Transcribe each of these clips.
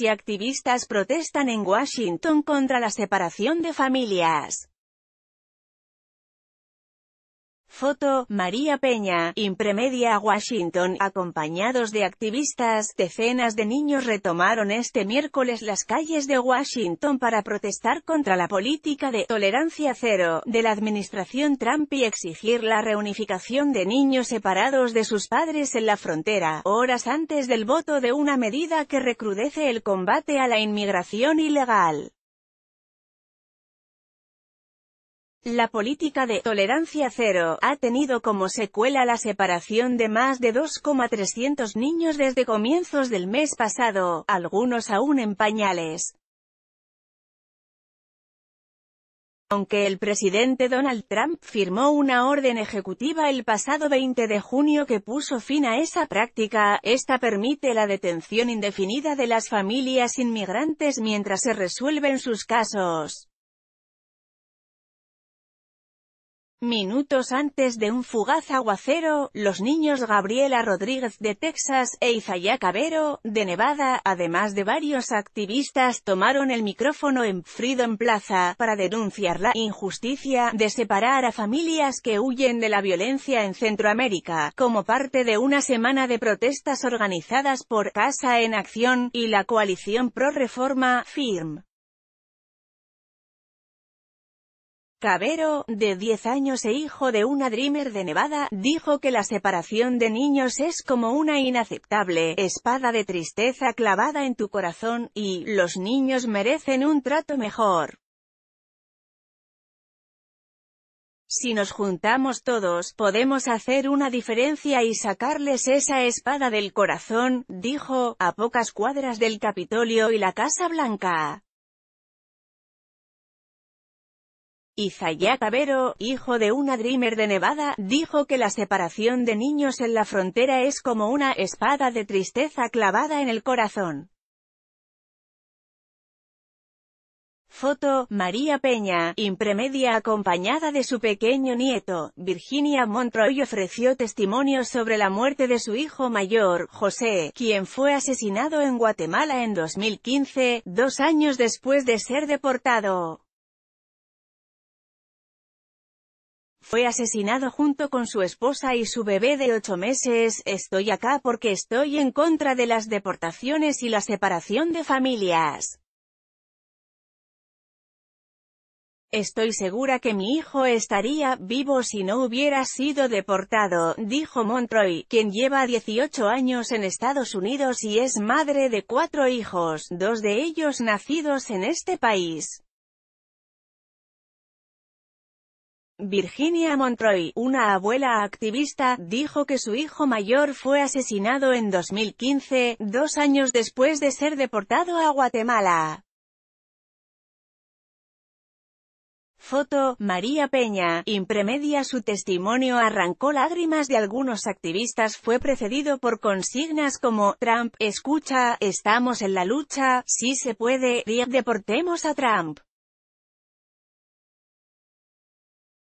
y activistas protestan en Washington contra la separación de familias. Foto, María Peña, Impremedia Washington, acompañados de activistas, decenas de niños retomaron este miércoles las calles de Washington para protestar contra la política de tolerancia cero de la administración Trump y exigir la reunificación de niños separados de sus padres en la frontera, horas antes del voto de una medida que recrudece el combate a la inmigración ilegal. La política de «tolerancia cero» ha tenido como secuela la separación de más de 2,300 niños desde comienzos del mes pasado, algunos aún en pañales. Aunque el presidente Donald Trump firmó una orden ejecutiva el pasado 20 de junio que puso fin a esa práctica, esta permite la detención indefinida de las familias inmigrantes mientras se resuelven sus casos. Minutos antes de un fugaz aguacero, los niños Gabriela Rodríguez de Texas e Isaiah Cabero, de Nevada, además de varios activistas tomaron el micrófono en Freedom Plaza para denunciar la injusticia de separar a familias que huyen de la violencia en Centroamérica, como parte de una semana de protestas organizadas por Casa en Acción y la coalición pro reforma FIRM. Cabero, de 10 años e hijo de una Dreamer de Nevada, dijo que la separación de niños es como una inaceptable espada de tristeza clavada en tu corazón, y los niños merecen un trato mejor. Si nos juntamos todos, podemos hacer una diferencia y sacarles esa espada del corazón, dijo, a pocas cuadras del Capitolio y la Casa Blanca. Isaiah Avero, hijo de una Dreamer de Nevada, dijo que la separación de niños en la frontera es como una espada de tristeza clavada en el corazón. Foto, María Peña, impremedia acompañada de su pequeño nieto, Virginia Montroy ofreció testimonio sobre la muerte de su hijo mayor, José, quien fue asesinado en Guatemala en 2015, dos años después de ser deportado. Fue asesinado junto con su esposa y su bebé de ocho meses, estoy acá porque estoy en contra de las deportaciones y la separación de familias. Estoy segura que mi hijo estaría vivo si no hubiera sido deportado, dijo Montroy, quien lleva 18 años en Estados Unidos y es madre de cuatro hijos, dos de ellos nacidos en este país. Virginia Montroy, una abuela activista, dijo que su hijo mayor fue asesinado en 2015, dos años después de ser deportado a Guatemala. Foto, María Peña, impremedia su testimonio arrancó lágrimas de algunos activistas fue precedido por consignas como, Trump, escucha, estamos en la lucha, si se puede, deportemos a Trump.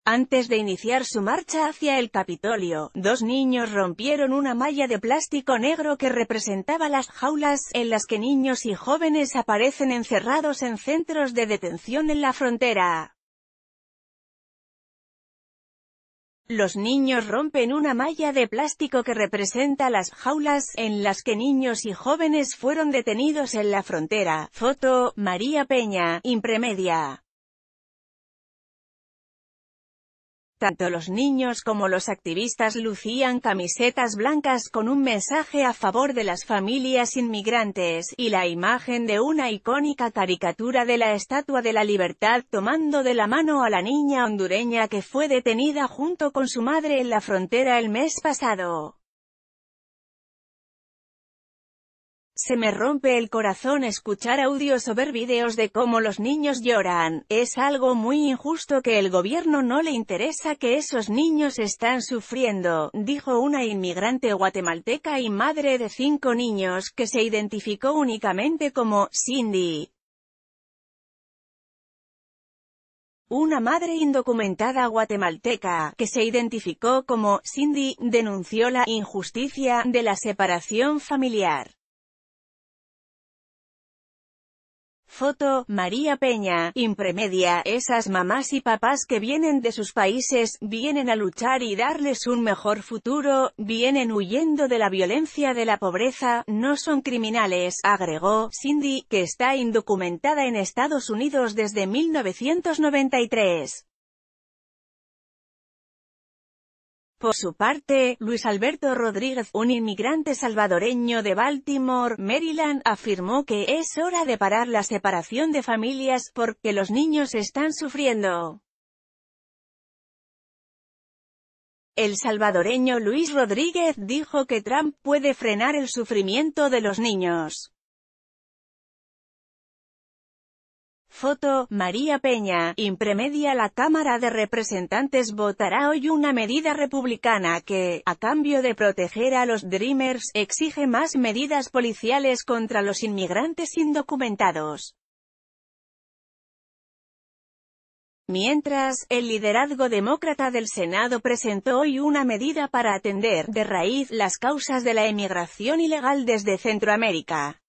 Antes de iniciar su marcha hacia el Capitolio, dos niños rompieron una malla de plástico negro que representaba las jaulas en las que niños y jóvenes aparecen encerrados en centros de detención en la frontera. Los niños rompen una malla de plástico que representa las jaulas en las que niños y jóvenes fueron detenidos en la frontera. Foto, María Peña, Impremedia. Tanto los niños como los activistas lucían camisetas blancas con un mensaje a favor de las familias inmigrantes, y la imagen de una icónica caricatura de la Estatua de la Libertad tomando de la mano a la niña hondureña que fue detenida junto con su madre en la frontera el mes pasado. Se me rompe el corazón escuchar audios o ver videos de cómo los niños lloran, es algo muy injusto que el gobierno no le interesa que esos niños están sufriendo, dijo una inmigrante guatemalteca y madre de cinco niños que se identificó únicamente como Cindy. Una madre indocumentada guatemalteca, que se identificó como Cindy, denunció la injusticia de la separación familiar. Foto, María Peña, Impremedia, esas mamás y papás que vienen de sus países, vienen a luchar y darles un mejor futuro, vienen huyendo de la violencia de la pobreza, no son criminales, agregó, Cindy, que está indocumentada en Estados Unidos desde 1993. Por su parte, Luis Alberto Rodríguez, un inmigrante salvadoreño de Baltimore, Maryland, afirmó que es hora de parar la separación de familias, porque los niños están sufriendo. El salvadoreño Luis Rodríguez dijo que Trump puede frenar el sufrimiento de los niños. Foto, María Peña, Impremedia La Cámara de Representantes votará hoy una medida republicana que, a cambio de proteger a los Dreamers, exige más medidas policiales contra los inmigrantes indocumentados. Mientras, el liderazgo demócrata del Senado presentó hoy una medida para atender, de raíz, las causas de la emigración ilegal desde Centroamérica.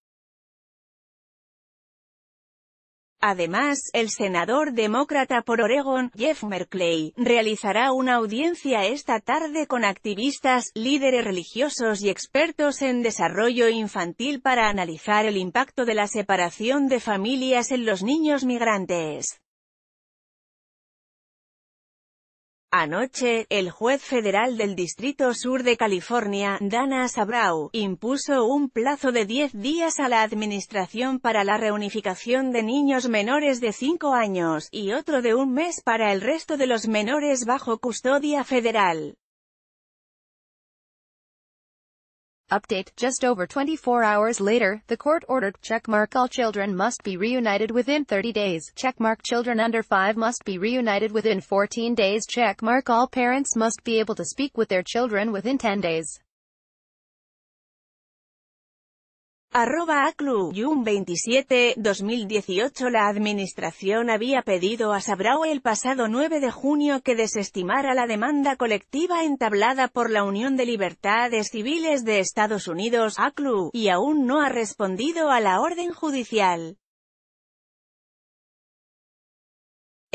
Además, el senador demócrata por Oregon, Jeff Merkley, realizará una audiencia esta tarde con activistas, líderes religiosos y expertos en desarrollo infantil para analizar el impacto de la separación de familias en los niños migrantes. Anoche, el juez federal del Distrito Sur de California, Dana Sabrau, impuso un plazo de 10 días a la Administración para la reunificación de niños menores de 5 años, y otro de un mes para el resto de los menores bajo custodia federal. Update, just over 24 hours later, the court ordered, checkmark all children must be reunited within 30 days, checkmark children under 5 must be reunited within 14 days, checkmark all parents must be able to speak with their children within 10 days. Arroba Acluyum 27, 2018 La administración había pedido a Sabrao el pasado 9 de junio que desestimara la demanda colectiva entablada por la Unión de Libertades Civiles de Estados Unidos, ACLU, y aún no ha respondido a la orden judicial.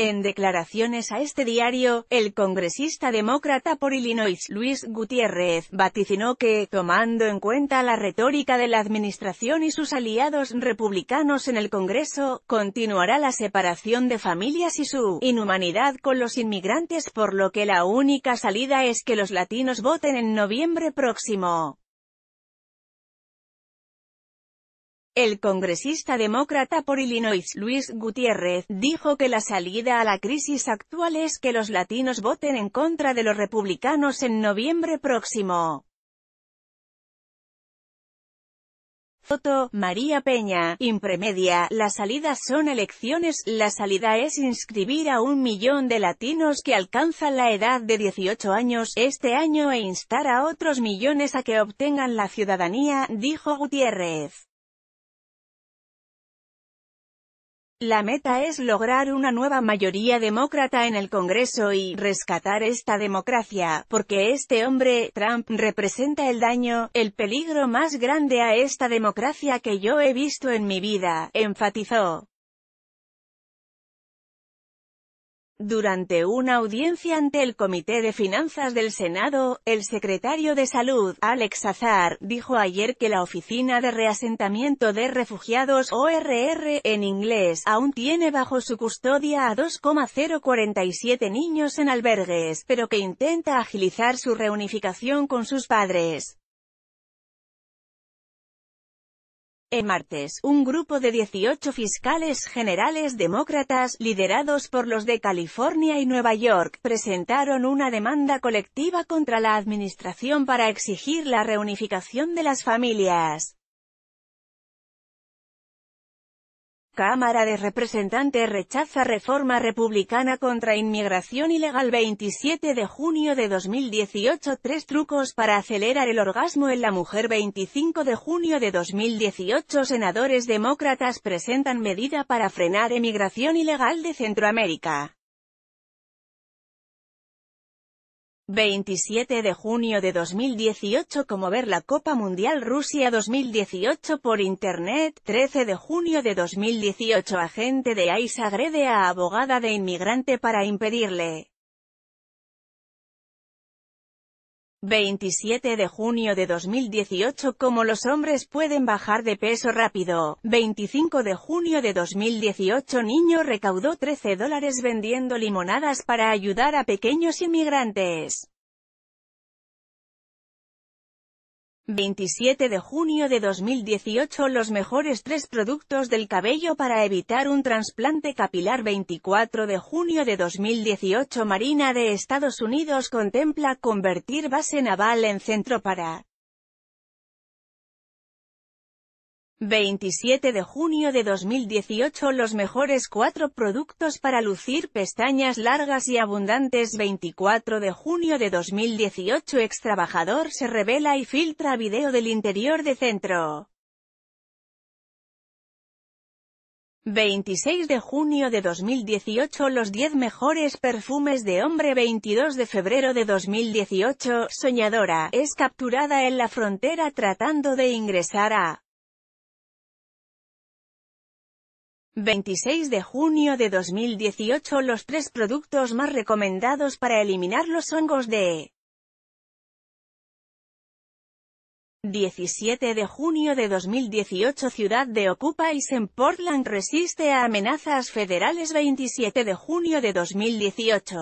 En declaraciones a este diario, el congresista demócrata por Illinois, Luis Gutiérrez, vaticinó que, tomando en cuenta la retórica de la administración y sus aliados republicanos en el Congreso, continuará la separación de familias y su inhumanidad con los inmigrantes por lo que la única salida es que los latinos voten en noviembre próximo. El congresista demócrata por Illinois, Luis Gutiérrez, dijo que la salida a la crisis actual es que los latinos voten en contra de los republicanos en noviembre próximo. Foto, María Peña, Impremedia, las salida son elecciones, la salida es inscribir a un millón de latinos que alcanzan la edad de 18 años este año e instar a otros millones a que obtengan la ciudadanía, dijo Gutiérrez. La meta es lograr una nueva mayoría demócrata en el Congreso y rescatar esta democracia, porque este hombre, Trump, representa el daño, el peligro más grande a esta democracia que yo he visto en mi vida, enfatizó. Durante una audiencia ante el Comité de Finanzas del Senado, el secretario de Salud, Alex Azar, dijo ayer que la Oficina de Reasentamiento de Refugiados, ORR, en inglés, aún tiene bajo su custodia a 2,047 niños en albergues, pero que intenta agilizar su reunificación con sus padres. El martes, un grupo de 18 fiscales generales demócratas, liderados por los de California y Nueva York, presentaron una demanda colectiva contra la administración para exigir la reunificación de las familias. Cámara de Representantes rechaza reforma republicana contra inmigración ilegal 27 de junio de 2018 Tres trucos para acelerar el orgasmo en la mujer 25 de junio de 2018 Senadores demócratas presentan medida para frenar emigración ilegal de Centroamérica. 27 de junio de 2018 como ver la Copa Mundial Rusia 2018 por Internet, 13 de junio de 2018 agente de ICE agrede a abogada de inmigrante para impedirle 27 de junio de 2018 Como los hombres pueden bajar de peso rápido. 25 de junio de 2018 Niño recaudó 13 dólares vendiendo limonadas para ayudar a pequeños inmigrantes. 27 de junio de 2018 Los mejores tres productos del cabello para evitar un trasplante capilar 24 de junio de 2018 Marina de Estados Unidos contempla convertir base naval en centro para 27 de junio de 2018 Los mejores 4 productos para lucir pestañas largas y abundantes 24 de junio de 2018 Ex trabajador se revela y filtra video del interior de centro 26 de junio de 2018 Los 10 mejores perfumes de hombre 22 de febrero de 2018 Soñadora, es capturada en la frontera tratando de ingresar a 26 de junio de 2018 Los tres productos más recomendados para eliminar los hongos de 17 de junio de 2018 Ciudad de y en Portland resiste a amenazas federales 27 de junio de 2018